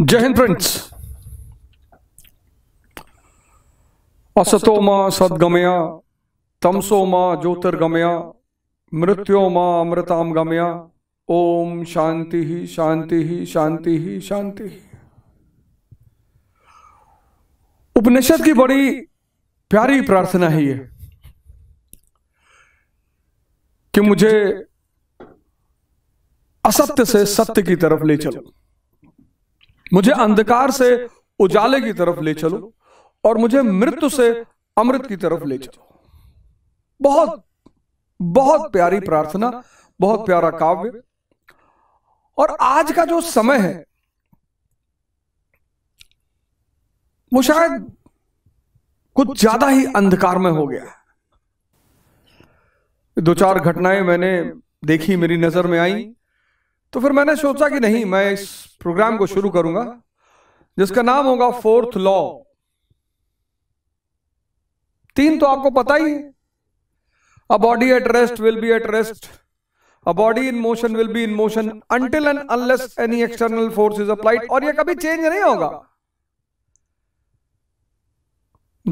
जय हिंद फ्रेंड्स असतो मां सदगमया तमसो मां ज्योतिर्गमया मृत्यो मां अमृताम गमया ओम शांति ही शांति ही शांति ही शांति उपनिषद की बड़ी प्यारी प्रार्थना है ये कि मुझे असत्य से सत्य की तरफ ले चलो मुझे अंधकार से उजाले की तरफ ले चलो और मुझे मृत्यु से अमृत की तरफ ले चलो बहुत बहुत प्यारी प्रार्थना बहुत प्यारा काव्य और आज का जो समय है वो शायद कुछ ज्यादा ही अंधकार में हो गया है दो चार घटनाएं मैंने देखी मेरी नजर में आई तो फिर मैंने सोचा कि नहीं मैं इस प्रोग्राम को शुरू करूंगा जिसका नाम होगा फोर्थ लॉ तीन तो आपको पता ही है a body at rest will be at rest a body in motion will be in motion until and unless any external force is applied और यह कभी चेंज नहीं होगा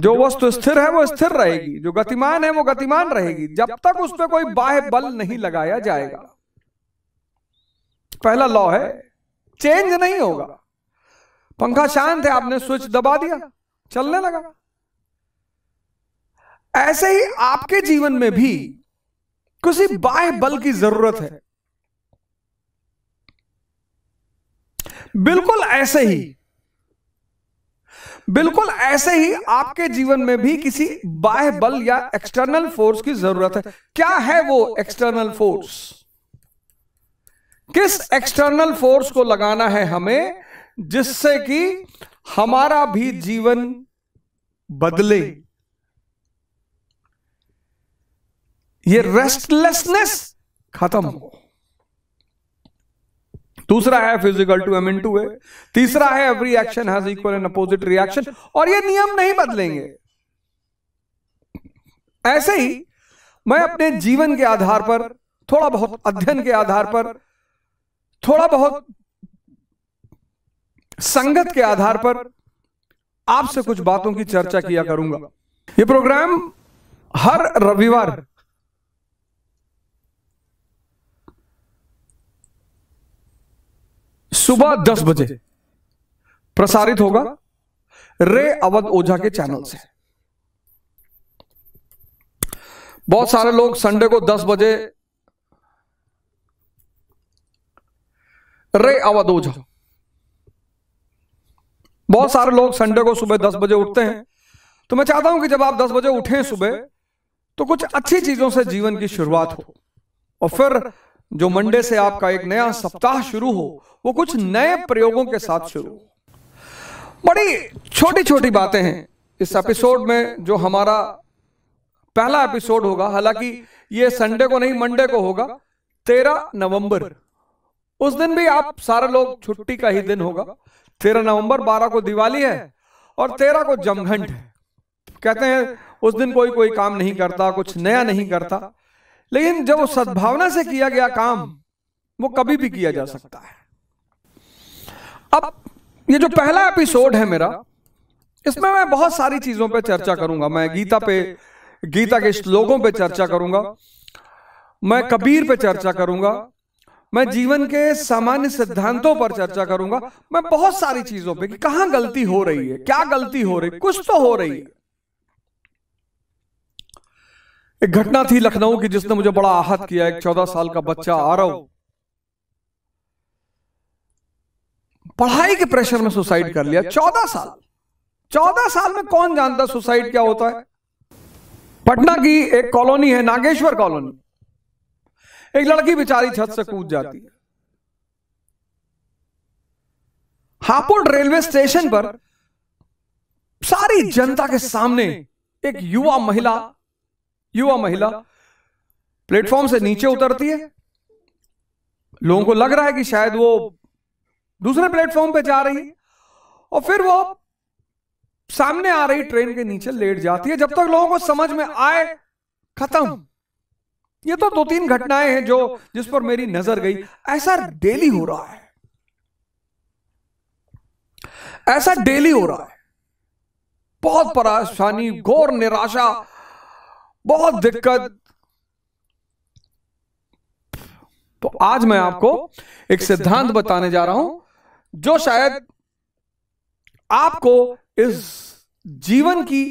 जो वस्तु स्थिर है वो स्थिर रहेगी जो गतिमान है वो गतिमान रहेगी जब तक उस पर कोई बाह्य बल नहीं लगाया जाएगा पहला लॉ है चेंज नहीं होगा पंखा शांत है आपने स्विच दबा दिया चलने लगा ऐसे ही आपके जीवन में भी किसी बाह्य बल की जरूरत है बिल्कुल ऐसे ही बिल्कुल ऐसे ही आपके जीवन में भी किसी बाह्य बल या एक्सटर्नल फोर्स की जरूरत है क्या है वो एक्सटर्नल फोर्स किस एक्सटर्नल फोर्स को लगाना है हमें जिससे कि हमारा भी जीवन बदले ये रेस्टलेसनेस खत्म हो दूसरा है physical to M into है तीसरा है every action has equal and opposite reaction और ये नियम नहीं बदलेंगे ऐसे ही मैं अपने जीवन के आधार पर थोड़ा बहुत अध्ययन के आधार पर थोड़ा बहुत संगत के आधार पर आपसे कुछ बातों की चर्चा किया करूंगा यह प्रोग्राम हर रविवार सुबह दस बजे प्रसारित होगा रे अवध ओझा के चैनल से बहुत सारे लोग संडे को दस बजे रे अवधोजा बहुत सारे लोग संडे को सुबह दस बजे उठते हैं तो मैं चाहता हूं कि जब आप दस बजे उठे सुबह तो कुछ अच्छी चीजों से जीवन की शुरुआत हो और फिर जो मंडे से आपका एक नया सप्ताह शुरू हो वो कुछ नए प्रयोगों के साथ शुरू हो बड़ी छोटी छोटी बातें हैं इस एपिसोड में जो हमारा पहला एपिसोड होगा हालांकि ये संडे को नहीं मंडे को होगा तेरह नवंबर उस दिन भी आप सारे लोग छुट्टी का ही दिन होगा तेरह नवंबर बारह को दिवाली है और तेरह को जमघंट है कहते हैं उस दिन कोई कोई काम नहीं करता कुछ नया नहीं करता लेकिन जब वो सद्भावना से किया गया काम वो कभी भी किया जा सकता है अब ये जो पहला एपिसोड है मेरा इसमें मैं बहुत सारी चीजों पे चर्चा करूंगा मैं गीता पे गीता के श्लोकों पे चर्चा करूंगा मैं कबीर पे चर्चा करूंगा मैं जीवन के सामान्य सिद्धांतों पर चर्चा करूंगा मैं बहुत सारी चीजों पे कि कहां गलती हो रही है क्या गलती हो रही तो कुछ तो हो रही है एक घटना थी लखनऊ की जिसने मुझे बड़ा आहत किया एक चौदह साल का बच्चा आ रहा पढ़ाई के प्रेशर में सुसाइड कर लिया चौदह साल चौदह साल में कौन जानता सुसाइड क्या होता है पटना की एक कॉलोनी है नागेश्वर कॉलोनी एक लड़की बेचारी छत से कूद जाती है हापुड़ रेलवे स्टेशन पर सारी जनता के सामने एक युवा महिला युवा महिला प्लेटफॉर्म से नीचे उतरती है लोगों को लग रहा है कि शायद वो दूसरे प्लेटफॉर्म पे जा रही है और फिर वो सामने आ रही ट्रेन के नीचे लेट जाती है जब तक लोगों को समझ में आए खत्म ये तो दो तीन घटनाएं हैं जो जिस पर मेरी नजर गई ऐसा डेली हो रहा है ऐसा डेली हो रहा है बहुत परेशानी घोर निराशा बहुत दिक्कत तो आज मैं आपको एक सिद्धांत बताने जा रहा हूं जो शायद आपको इस जीवन की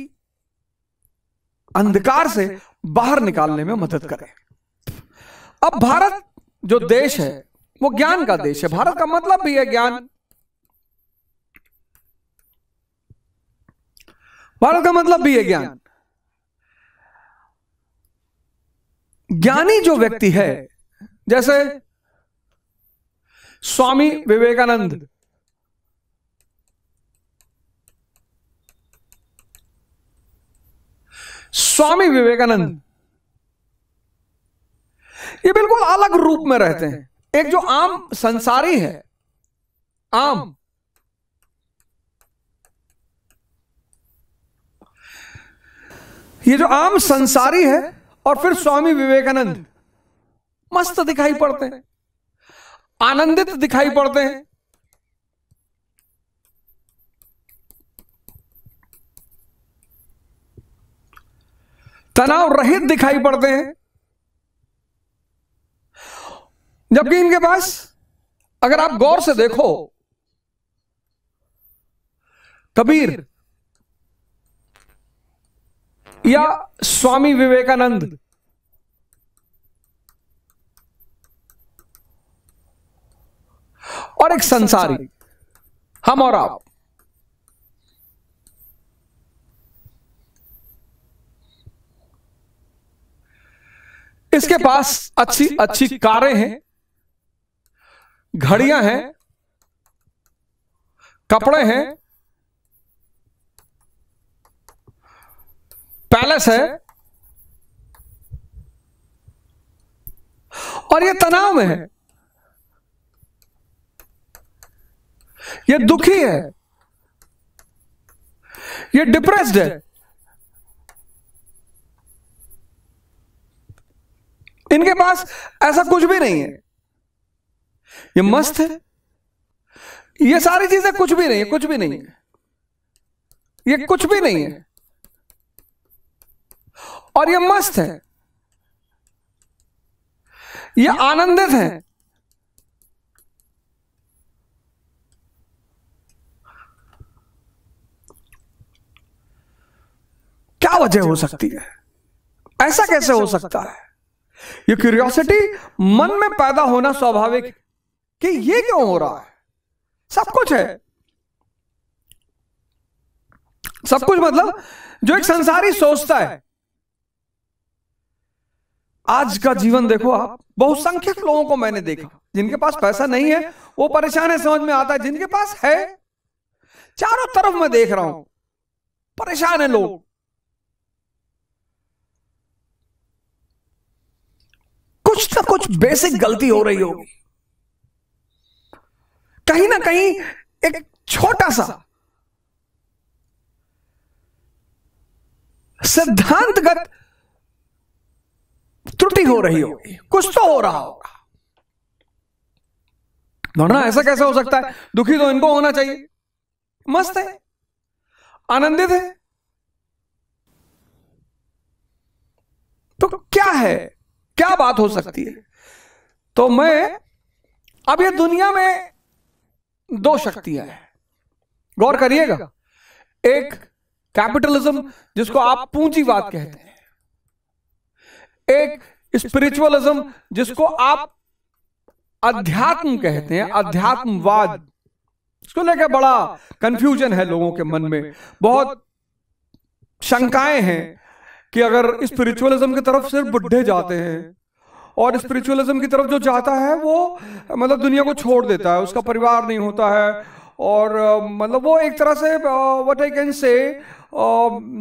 अंधकार से बाहर निकालने में मदद करे अब भारत जो देश है वो ज्ञान का देश है भारत का मतलब भी है ज्ञान भारत का मतलब भी है ज्ञान ज्ञानी जो व्यक्ति है जैसे स्वामी विवेकानंद स्वामी विवेकानंद ये बिल्कुल अलग रूप में रहते हैं एक जो आम संसारी है आम ये जो आम संसारी है और फिर स्वामी विवेकानंद मस्त दिखाई पड़ते हैं आनंदित दिखाई पड़ते हैं तनाव रहित दिखाई पड़ते हैं जबकि इनके पास अगर आप गौर से देखो कबीर या स्वामी विवेकानंद और एक संसारी हम और आप इसके पास अच्छी अच्छी कारें हैं घड़ियां हैं कपड़े हैं पैलेस है और ये तनाव में है ये दुखी है ये डिप्रेस्ड है इनके पास ऐसा कुछ भी नहीं है ये मस्त है ये सारी चीजें कुछ भी नहीं है कुछ भी नहीं है ये कुछ भी नहीं है और ये मस्त है ये आनंदित है क्या वजह हो सकती है ऐसा कैसे हो सकता है ये क्यूरियोसिटी मन में पैदा होना स्वाभाविक है कि ये क्यों हो रहा है सब कुछ है सब कुछ मतलब, मतलब जो एक संसारी सोचता है आज का जीवन देखो आप बहुसंख्यक लोगों को मैंने देखा जिनके पास पैसा नहीं है वो परेशान है समझ में आता है जिनके पास है चारों तरफ मैं देख रहा हूं परेशान है लोग कुछ ना तो कुछ बेसिक गलती हो रही होगी कहीं ना कहीं एक छोटा सा सिद्धांतगत त्रुटि हो रही होगी कुछ तो हो रहा होगा वरना ऐसा कैसे हो सकता है दुखी तो इनको होना चाहिए मस्त है आनंदित है तो क्या है क्या बात हो सकती है तो मैं अब ये दुनिया में दो शक्तियां हैं गौर करिएगा एक कैपिटलिज्म जिसको आप पूंजीवाद कहते हैं एक स्पिरिचुअलिज्म जिसको आप अध्यात्म कहते हैं अध्यात्मवाद इसको लेकर बड़ा कंफ्यूजन है लोगों के मन में बहुत शंकाएं हैं कि अगर स्पिरिचुअलिज्म की तरफ सिर्फ बुढ़े जाते हैं और स्पिरिचुअलिज्म की तरफ जो जाता है वो मतलब दुनिया को छोड़ देता है उसका परिवार नहीं होता है और मतलब वो एक तरह से व्हाट आई कैन से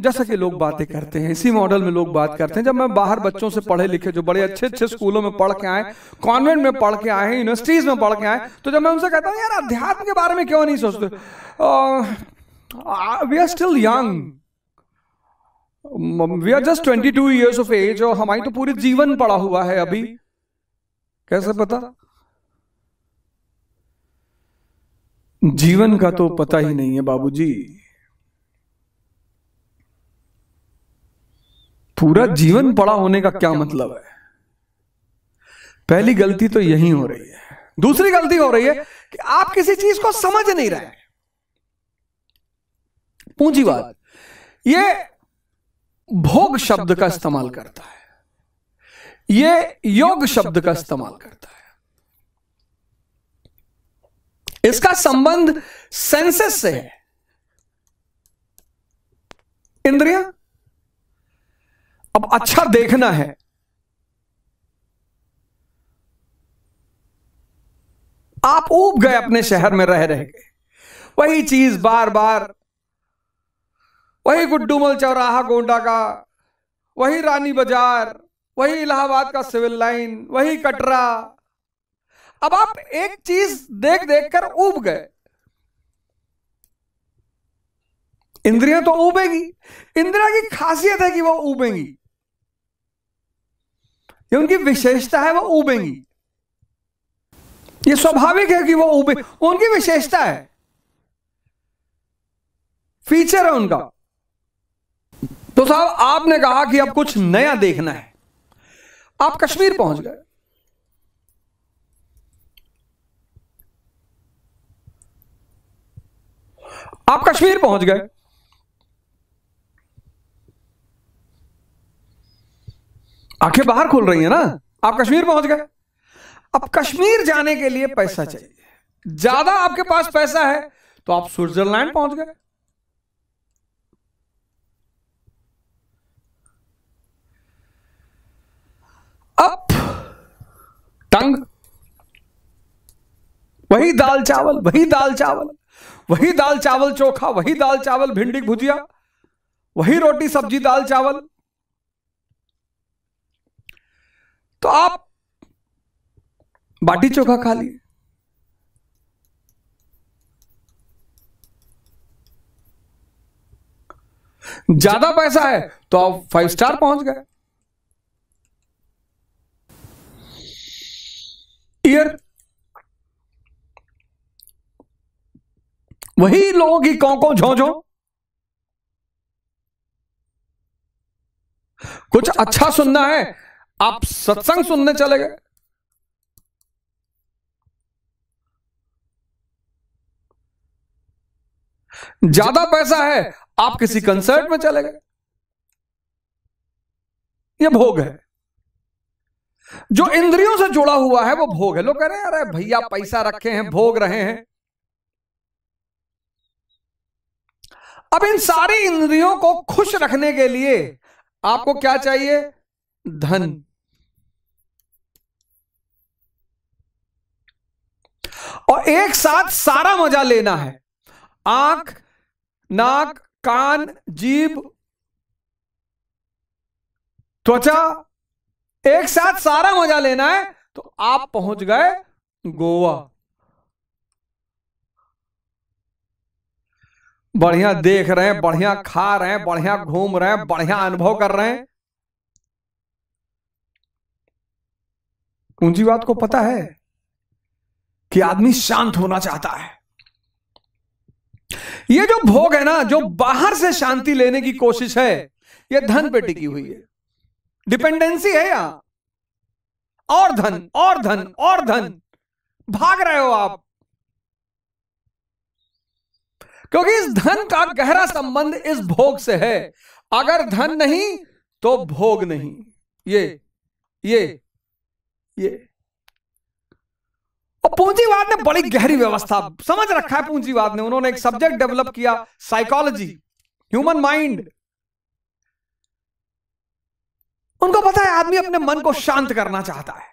जैसा कि लोग बातें करते हैं इसी मॉडल में लोग बात करते हैं जब मैं बाहर बच्चों से पढ़े लिखे जो बड़े अच्छे अच्छे स्कूलों में पढ़ के आए कॉन्वेंट में पढ़ के आए यूनिवर्सिटीज में पढ़ के आए तो जब मैं उनसे कहता हूँ यार अध्यात्म के बारे में क्यों नहीं सोचते we are still young we are just twenty two years of age और हमारी तो पूरी जीवन पड़ा हुआ है अभी कैसे पता जीवन का तो पता ही नहीं है बाबूजी पूरा जीवन पड़ा होने का क्या मतलब है पहली गलती तो यही हो रही है दूसरी गलती हो रही है कि आप किसी चीज को समझ नहीं रहे पूंजीवाद ये भोग शब्द का इस्तेमाल करता है ये योग शब्द का इस्तेमाल करता है इसका संबंध सेंसेस से है इंद्रिया अब अच्छा देखना है आप ऊब गए अपने शहर में रह रहे गए वही चीज बार बार वही गुड्डूमल चौराहा गोंडा का वही रानी बाजार वही इलाहाबाद का सिविल लाइन वही कटरा अब आप एक चीज देख देख कर उब गए इंद्रियां तो उबेगी इंद्रिया की खासियत है कि वो उबेंगी ये उनकी विशेषता है वो उबेंगी ये स्वाभाविक है कि वो उबे उनकी विशेषता है फीचर है उनका तो साहब आपने कहा कि अब कुछ नया देखना है आप कश्मीर पहुंच गए आप कश्मीर पहुंच गए आंखें बाहर खुल रही है ना आप कश्मीर पहुंच गए अब कश्मीर जाने के लिए पैसा चाहिए ज्यादा आपके पास पैसा है तो आप स्विट्जरलैंड पहुंच गए अप टंग वही दाल चावल वही दाल चावल वही दाल चावल चोखा वही दाल चावल भिंडी भुजिया वही रोटी सब्जी दाल चावल तो आप बाटी चोखा खा लिए ज्यादा पैसा है तो आप फाइव स्टार पहुंच गए ईयर वही लोगों की कौ कौ झोंझो कुछ अच्छा, अच्छा सुनना है आप सत्संग सुनने चले गए ज्यादा पैसा है आप किसी कंसर्ट में चले गए यह भोग है जो इंद्रियों से जुड़ा हुआ है वो भोग है लोग कह रहे हैं अरे भैया पैसा रखे हैं भोग रहे हैं अब इन सारी इंद्रियों को खुश रखने के लिए आपको क्या चाहिए धन और एक साथ सारा मजा लेना है आंख नाक कान जीभ त्वचा एक साथ सारा मजा लेना है तो आप पहुंच गए गोवा बढ़िया देख रहे हैं बढ़िया खा रहे हैं बढ़िया घूम रहे हैं बढ़िया अनुभव कर रहे हैं बात को पता है कि आदमी शांत होना चाहता है ये जो भोग है ना जो बाहर से शांति लेने की कोशिश है ये धन पे टिकी हुई है डिपेंडेंसी है यहां और धन और धन और धन भाग रहे हो आप क्योंकि इस धन का गहरा संबंध इस भोग से है अगर धन नहीं तो, तो भोग नहीं ये ये ये और पूंजीवाद ने बड़ी गहरी व्यवस्था समझ रखा है पूंजीवाद ने उन्होंने एक सब्जेक्ट डेवलप किया साइकोलॉजी ह्यूमन माइंड उनको पता है आदमी अपने मन को शांत करना चाहता है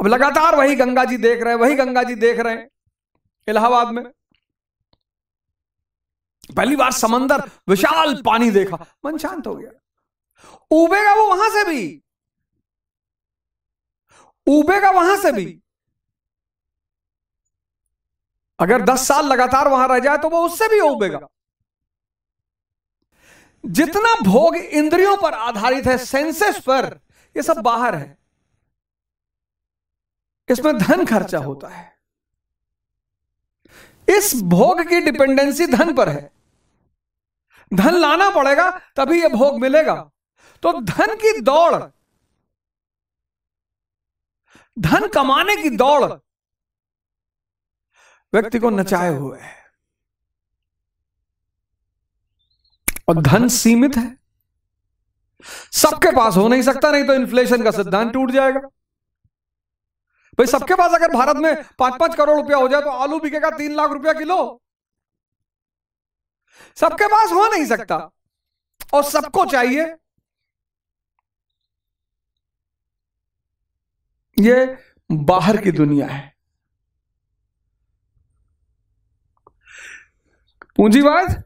अब लगातार वही गंगा जी देख रहे हैं वही गंगा जी देख रहे हैं इलाहाबाद में पहली बार समंदर विशाल पानी देखा मन शांत हो गया उबेगा वो वहां से भी उबेगा वहां से भी अगर दस साल लगातार वहां रह जाए तो वो उससे भी उबेगा जितना भोग इंद्रियों पर आधारित है सेंसेस पर ये सब बाहर है इसमें धन खर्चा होता है इस भोग की डिपेंडेंसी धन पर है धन लाना पड़ेगा तभी यह भोग मिलेगा तो धन की दौड़ धन कमाने की दौड़ व्यक्ति को नचाए हुए है और धन सीमित है सबके पास हो नहीं सकता नहीं तो इन्फ्लेशन तो का सिद्धांत टूट जाएगा भाई सबके पास अगर भारत में पांच पांच करोड़ रुपया हो जाए तो आलू बिकेगा तीन लाख रुपया किलो सबके पास हो नहीं सकता और सबको चाहिए ये बाहर की दुनिया है पूंजीवाद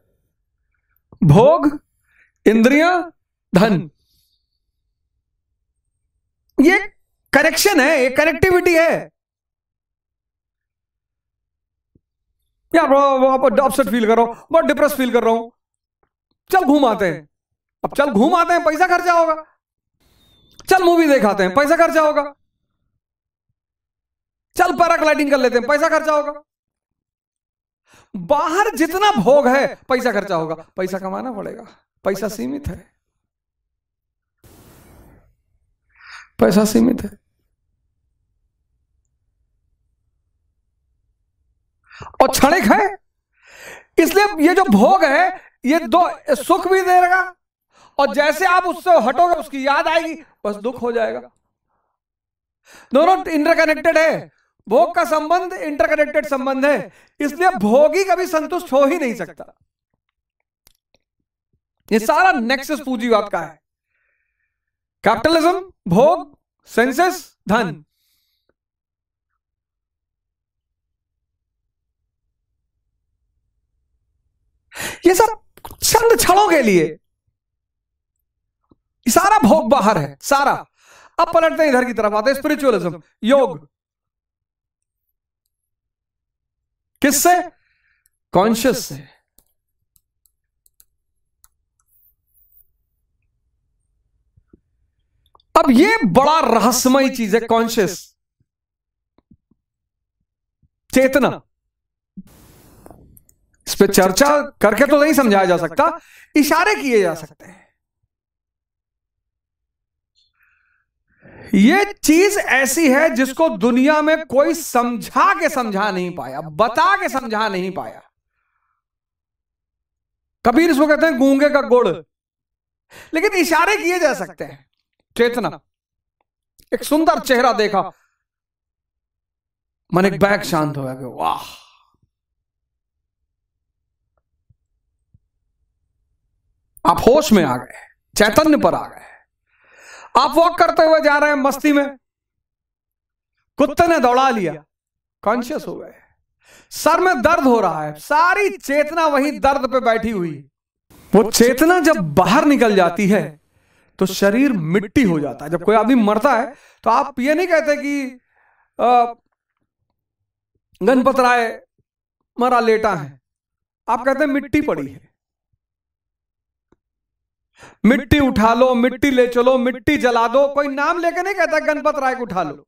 भोग इंद्रिया धन ये करेक्शन है ये कनेक्टिविटी है अपसेट फील कर रहा हूं बहुत डिप्रेस फील कर रहा हूं चल घूम आते हैं अब चल घूम आते हैं पैसा खर्चा होगा चल मूवी देखाते हैं पैसा खर्चा होगा चल पैराग्लाइडिंग कर लेते हैं पैसा खर्चा होगा बाहर जितना भोग है पैसा खर्चा होगा पैसा कमाना पड़ेगा पैसा सीमित है पैसा सीमित है और क्षणिक है इसलिए ये जो भोग है ये दो सुख भी देगा और जैसे आप उससे हटोगे उसकी याद आएगी बस दुख हो जाएगा दोनों इंटरकनेक्टेड है भोग का संबंध इंटरकनेक्टेड संबंध है इसलिए भोगी कभी संतुष्ट हो ही नहीं सकता ये सारा नेक्सस पूंजीवाद का है कैपिटलिज्म भोग सेंसेस धन ये सब चंद क्षणों के लिए सारा भोग बाहर है सारा अब पलटते इधर की तरफ आते स्पिरिचुअलिज्म योग किससे कॉन्शियस से अब ये बड़ा रहस्यमय चीज है कॉन्शियस चेतना इस पर चर्चा करके तो, तो नहीं समझाया जा सकता इशारे किए जा सकते हैं ये चीज ऐसी है जिसको दुनिया में कोई समझा के समझा नहीं पाया बता के समझा नहीं पाया कबीर इसको कहते हैं गूंगे का गुड़ लेकिन इशारे किए जा सकते हैं चेतना एक सुंदर चेहरा देखा मन एक बैग शांत हो गया वाह आप होश में आ गए चैतन्य पर आ गए आप वॉक करते हुए जा रहे हैं मस्ती में कुत्ते ने दौड़ा लिया कॉन्शियस हो गए सर में दर्द हो रहा है सारी चेतना वही दर्द पे बैठी हुई वो चेतना जब बाहर निकल जाती है तो शरीर मिट्टी हो जाता है जब कोई आदमी मरता है तो आप ये नहीं कहते कि गणपत राय मरा लेटा है आप कहते हैं मिट्टी पड़ी है मिट्टी उठा लो मिट्टी ले चलो मिट्टी जला दो कोई नाम लेके नहीं कहता गणपत राय को उठा लो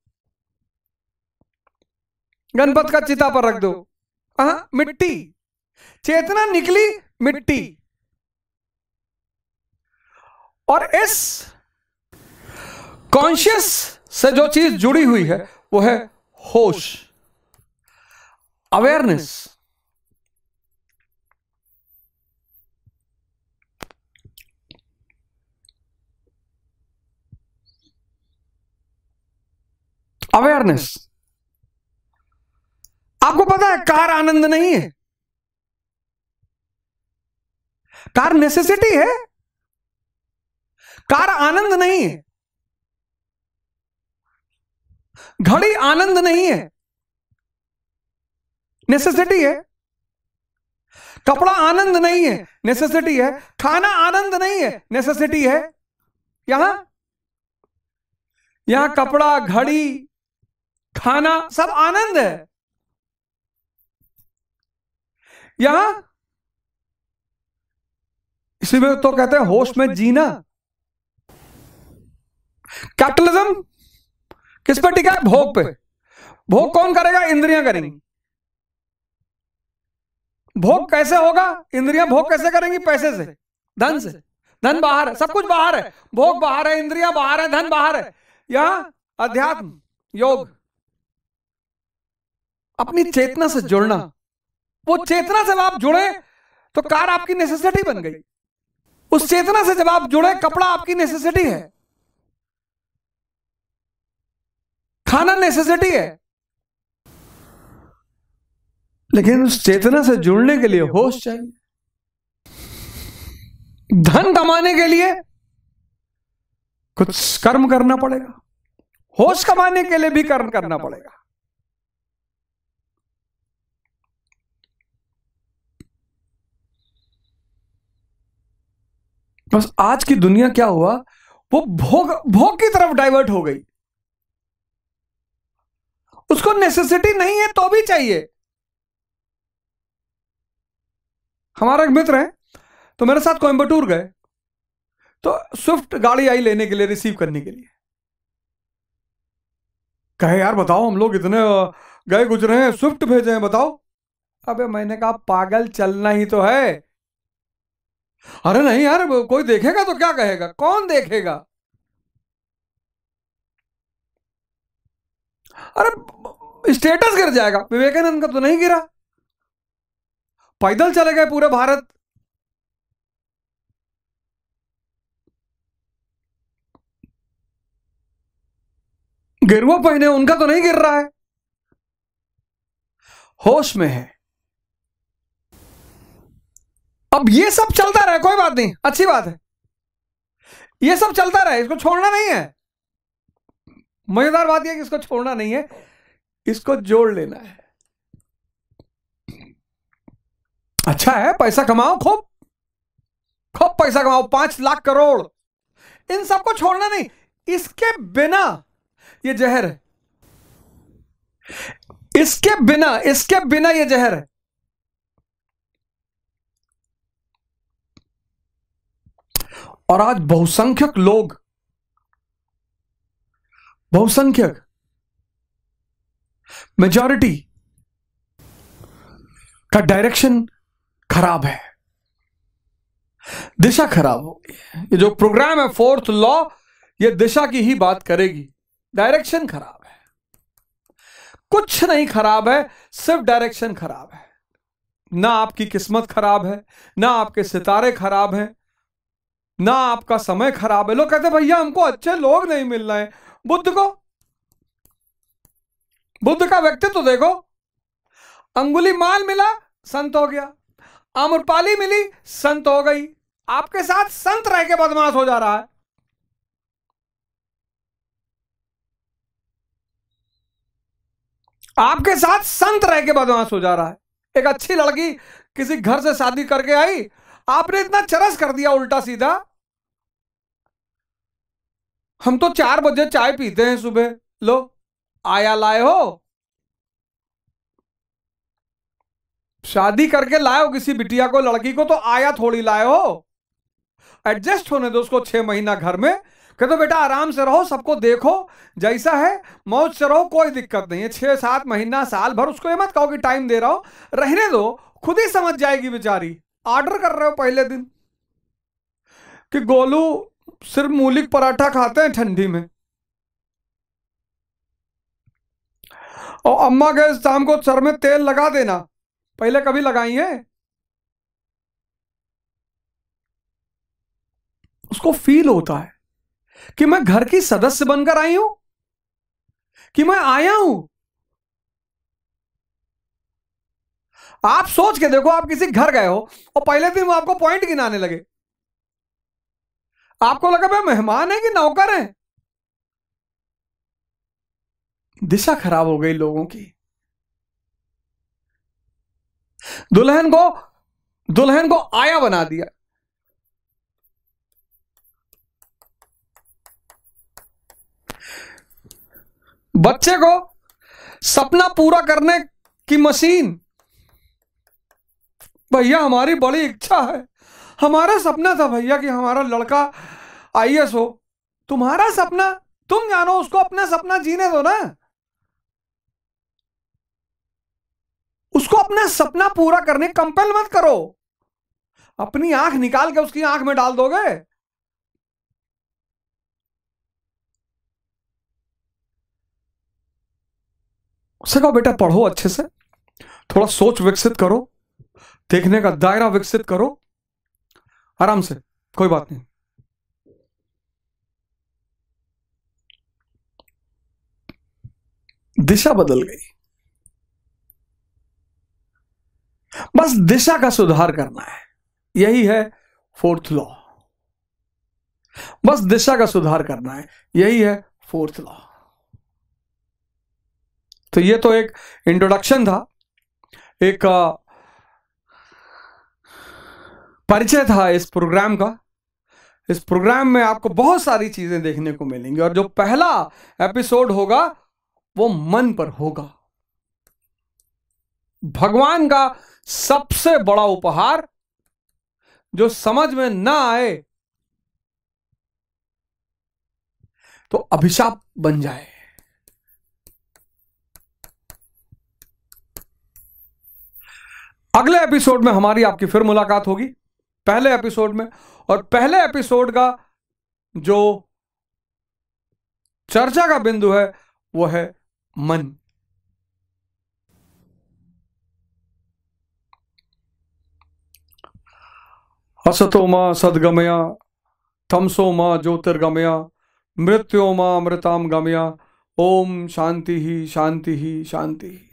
गणपत का चिता पर रख दो हाँ मिट्टी चेतना निकली मिट्टी और इस कॉन्शियस से जो चीज जुड़ी हुई है वो है होश अवेयरनेस अवेयरनेस आपको पता है कार आनंद नहीं है कार नेसेसिटी है कार आनंद नहीं है घड़ी आनंद नहीं है नेसेसिटी है कपड़ा आनंद नहीं है नेसेसिटी है खाना आनंद नहीं है नेसेसिटी है यहां यहां कपड़ा घड़ी खाना सब आनंद है यहां इसी में तो कहते हैं होश में जीना कैपिटलिज्म किस पर टिका है भोग पे भोग कौन करेगा इंद्रियां करेंगी भोग कैसे होगा इंद्रियां भोग कैसे करेंगी पैसे से धन से धन बाहर है सब कुछ बाहर है भोग बाहर है इंद्रियां बाहर है धन बाहर है यहां अध्यात्म योग अपनी चेतना से जुड़ना वो चेतना से आप जुड़े तो, तो कार आपकी नेसेसिटी बन गई उस चेतना से जब आप जुड़े कपड़ा आपकी नेसेसिटी है खाना नेसेसिटी है लेकिन उस चेतना से जुड़ने के लिए होश चाहिए धन कमाने के लिए कुछ कर्म करना पड़ेगा होश कमाने के लिए भी कर्म करना पड़ेगा बस आज की दुनिया क्या हुआ वो भोग भोग की तरफ डाइवर्ट हो गई उसको नेसेसिटी नहीं है तो भी चाहिए हमारा एक मित्र है तो मेरे साथ कोयम्बटूर गए तो स्विफ्ट गाड़ी आई लेने के लिए रिसीव करने के लिए कहे यार बताओ हम लोग इतने गए गुजरे हैं स्विफ्ट भेजे हैं बताओ अबे मैंने कहा पागल चलना ही तो है अरे नहीं यार कोई देखेगा तो क्या कहेगा कौन देखेगा अरे स्टेटस गिर जाएगा विवेकानंद का तो नहीं गिरा पैदल चले गए पूरे भारत गिरवा पहने उनका तो नहीं गिर रहा है होश में है अब ये सब चलता रहे कोई बात नहीं अच्छी बात है ये सब चलता रहे इसको छोड़ना नहीं है मजेदार बात यह कि इसको छोड़ना नहीं है इसको जोड़ लेना है अच्छा है पैसा कमाओ खूब खूब पैसा कमाओ पांच लाख करोड़ इन सबको छोड़ना नहीं इसके बिना ये जहर है इसके बिना इसके बिना ये जहर है और आज बहुसंख्यक लोग बहुसंख्यक मेजॉरिटी का डायरेक्शन खराब है दिशा खराब हो गई है ये जो प्रोग्राम है फोर्थ लॉ ये दिशा की ही बात करेगी डायरेक्शन खराब है कुछ नहीं खराब है सिर्फ डायरेक्शन खराब है ना आपकी किस्मत खराब है ना आपके सितारे खराब हैं ना आपका समय खराब है लोग कहते भैया हमको अच्छे लोग नहीं मिल रहे बुद्ध को बुद्ध का व्यक्तित्व तो देखो अंगुली माल मिला संत हो गया आम्रपाली मिली संत हो गई आपके साथ संत रह के बदमाश हो जा रहा है आपके साथ संत रह के बदमाश हो जा रहा है एक अच्छी लड़की किसी घर से शादी करके आई आपने इतना चरस कर दिया उल्टा सीधा हम तो चार बजे चाय पीते हैं सुबह लो आया लाए हो शादी करके लाए हो किसी बिटिया को लड़की को तो आया थोड़ी लाए हो एडजस्ट होने दो उसको छह महीना घर में कह दो बेटा आराम से रहो सबको देखो जैसा है मौज से रहो कोई दिक्कत नहीं है छह सात महीना साल भर उसको ये मत कहो कि टाइम दे रहा हो रहने दो खुद ही समझ जाएगी बेचारी ऑर्डर कर रहे हो पहले दिन कि गोलू सिर्फ मूली पराठा खाते हैं ठंडी में और अम्मा गए शाम को सर में तेल लगा देना पहले कभी लगाई है उसको फील होता है कि मैं घर की सदस्य बनकर आई हूं कि मैं आया हूं आप सोच के देखो आप किसी घर गए हो और पहले दिन वो आपको पॉइंट गिनाने लगे आपको लगा भाई मेहमान है कि नौकर है दिशा खराब हो गई लोगों की दुल्हन को दुल्हन को आया बना दिया बच्चे को सपना पूरा करने की मशीन भैया हमारी बड़ी इच्छा है हमारा सपना था भैया कि हमारा लड़का आई हो तुम्हारा सपना तुम जानो उसको अपना सपना जीने दो ना उसको अपना सपना पूरा करने कंपेल मत करो अपनी आंख निकाल के उसकी आंख में डाल दोगे उसे कहो बेटा पढ़ो अच्छे से थोड़ा सोच विकसित करो देखने का दायरा विकसित करो आराम से कोई बात नहीं दिशा बदल गई बस दिशा का सुधार करना है यही है फोर्थ लॉ बस दिशा का सुधार करना है यही है फोर्थ लॉ तो ये तो एक इंट्रोडक्शन था एक परिचय था इस प्रोग्राम का इस प्रोग्राम में आपको बहुत सारी चीजें देखने को मिलेंगी और जो पहला एपिसोड होगा वो मन पर होगा भगवान का सबसे बड़ा उपहार जो समझ में ना आए तो अभिशाप बन जाए अगले एपिसोड में हमारी आपकी फिर मुलाकात होगी पहले एपिसोड में और पहले एपिसोड का जो चर्चा का बिंदु है वो है मन असतो मां सदगमया तमसो मां ज्योतिर्गमया मृत्यो मां अमृताम गमया ओम शांति ही शांति ही शांति ही